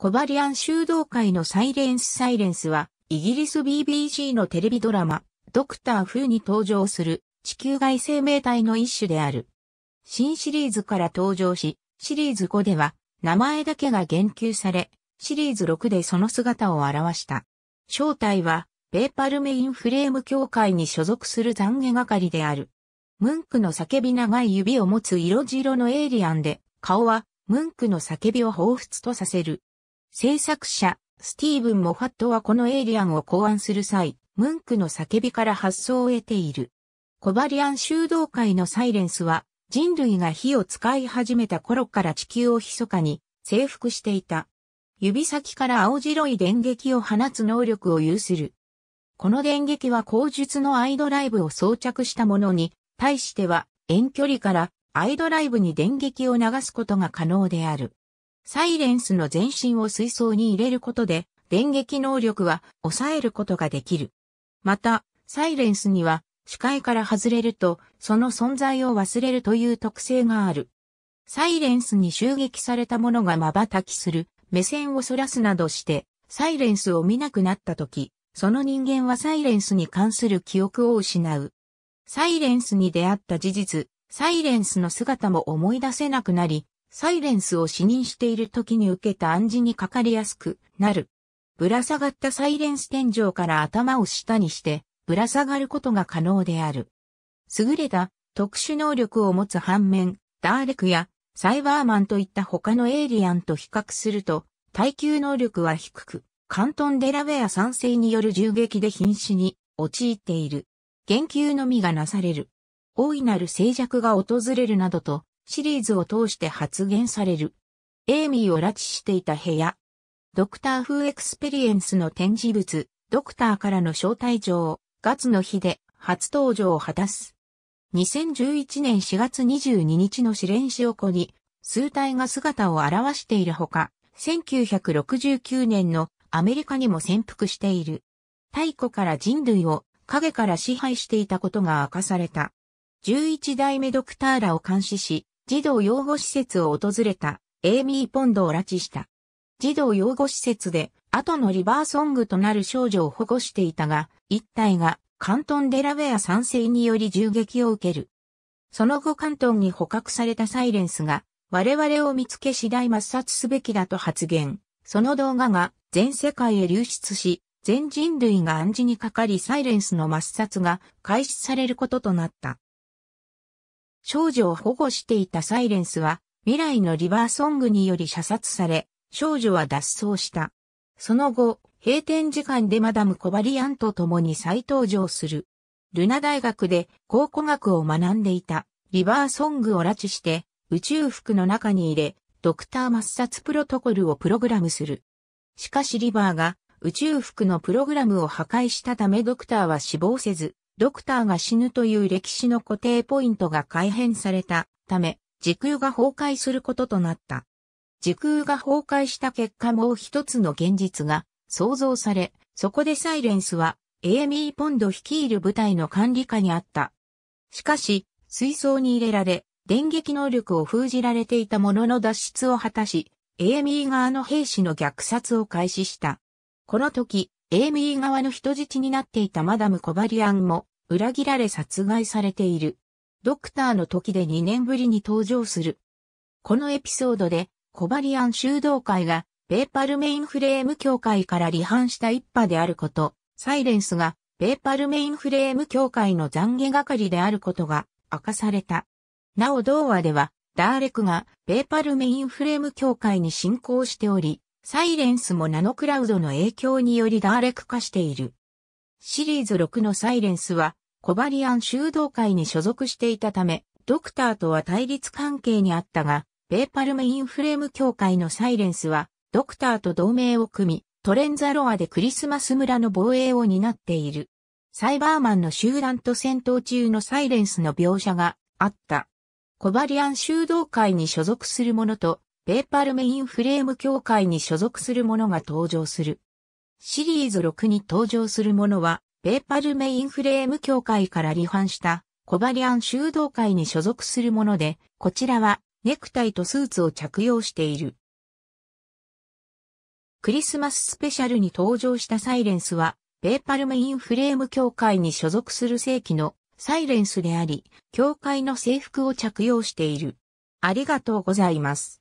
コバリアン修道会のサイレンス・サイレンスは、イギリス BBC のテレビドラマ、ドクター・フーに登場する地球外生命体の一種である。新シリーズから登場し、シリーズ5では、名前だけが言及され、シリーズ6でその姿を表した。正体は、ペーパルメインフレーム協会に所属する懺悔係である。ムンクの叫び長い指を持つ色白のエイリアンで、顔はムンクの叫びを彷彿とさせる。制作者、スティーブン・モファットはこのエイリアンを考案する際、ムンクの叫びから発想を得ている。コバリアン修道会のサイレンスは、人類が火を使い始めた頃から地球を密かに征服していた。指先から青白い電撃を放つ能力を有する。この電撃は口述のアイドライブを装着したものに、対しては遠距離からアイドライブに電撃を流すことが可能である。サイレンスの全身を水槽に入れることで、電撃能力は抑えることができる。また、サイレンスには視界から外れると、その存在を忘れるという特性がある。サイレンスに襲撃された者が瞬きする、目線を逸らすなどして、サイレンスを見なくなった時、その人間はサイレンスに関する記憶を失う。サイレンスに出会った事実、サイレンスの姿も思い出せなくなり、サイレンスを視認している時に受けた暗示にかかりやすくなる。ぶら下がったサイレンス天井から頭を下にして、ぶら下がることが可能である。優れた特殊能力を持つ反面、ダーレクやサイバーマンといった他のエイリアンと比較すると、耐久能力は低く、関東デラウェア賛成による銃撃で瀕死に陥っている。言及のみがなされる。大いなる静寂が訪れるなどと、シリーズを通して発言される。エイミーを拉致していた部屋。ドクター風エクスペリエンスの展示物、ドクターからの招待状、ガツの日で初登場を果たす。2011年4月22日の試練史横に、数体が姿を現しているほか、1969年のアメリカにも潜伏している。太古から人類を影から支配していたことが明かされた。11代目ドクターらを監視し、児童養護施設を訪れたエイミー・ポンドを拉致した。児童養護施設で後のリバーソングとなる少女を保護していたが、一体が関東デラウェア賛成により銃撃を受ける。その後関東に捕獲されたサイレンスが我々を見つけ次第抹殺すべきだと発言。その動画が全世界へ流出し、全人類が暗示にかかりサイレンスの抹殺が開始されることとなった。少女を保護していたサイレンスは、未来のリバーソングにより射殺され、少女は脱走した。その後、閉店時間でマダム・コバリアンと共に再登場する。ルナ大学で考古学を学んでいたリバーソングを拉致して宇宙服の中に入れドクター抹殺プロトコルをプログラムする。しかしリバーが宇宙服のプログラムを破壊したためドクターは死亡せずドクターが死ぬという歴史の固定ポイントが改変されたため、時空が崩壊することとなった。時空が崩壊した結果もう一つの現実が想像され、そこでサイレンスはエーミー・ポンド率いる部隊の管理下にあった。しかし、水槽に入れられ、電撃能力を封じられていたものの脱出を果たし、エーミー側の兵士の虐殺を開始した。この時、エーミー側の人質になっていたマダム・コバリアンも、裏切られ殺害されている。ドクターの時で2年ぶりに登場する。このエピソードで、コバリアン修道会が、ベーパルメインフレーム協会から離反した一派であること、サイレンスが、ベーパルメインフレーム協会の懺悔係であることが明かされた。なお同話では、ダーレクがベーパルメインフレーム協会に進行しており、サイレンスもナノクラウドの影響によりダーレク化している。シリーズ6のサイレンスは、コバリアン修道会に所属していたため、ドクターとは対立関係にあったが、ベーパルメインフレーム協会のサイレンスは、ドクターと同盟を組み、トレンザロアでクリスマス村の防衛を担っている。サイバーマンの集団と戦闘中のサイレンスの描写があった。コバリアン修道会に所属する者と、ベーパルメインフレーム協会に所属する者が登場する。シリーズ6に登場する者は、ペーパルメインフレーム協会から離反したコバリアン修道会に所属するもので、こちらはネクタイとスーツを着用している。クリスマススペシャルに登場したサイレンスは、ペーパルメインフレーム協会に所属する正規のサイレンスであり、教会の制服を着用している。ありがとうございます。